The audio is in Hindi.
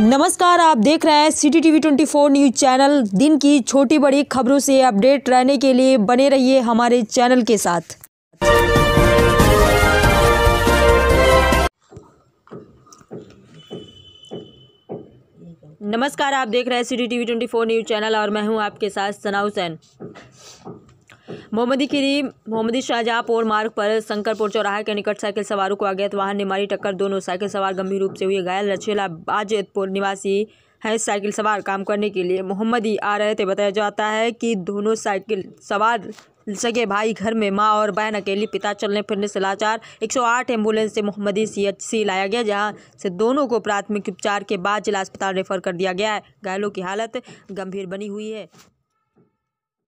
नमस्कार आप देख रहे हैं city TV four news channel दिन की छोटी बड़ी खबरों से अपडेट रहने के लिए बने रहिए हमारे चैनल के साथ नमस्कार आप देख रहे हैं city TV four news channel और मैं हूं आपके साथ सना हुसैन मोहम्मदी खीरी मोहम्मदी शाहजहाँपुर मार्ग पर शंकरपुर चौराहे के निकट साइकिल सवारों को अज्ञात वाहन ने मारी टक्कर दोनों साइकिल सवार गंभीर रूप से हुए घायल रचेला रचेलाबाजपुर निवासी हैं साइकिल सवार काम करने के लिए मोहम्मदी आ रहे थे बताया जाता है कि दोनों साइकिल सवार सगे भाई घर में माँ और बहन अकेली पिता चलने फिरने से लाचार 108 एम्बुलेंस से मोहम्मदी सी लाया गया जहां से दोनों को प्राथमिक उपचार के बाद जिला अस्पताल रेफर कर दिया गया है घायलों की हालत गंभीर बनी हुई है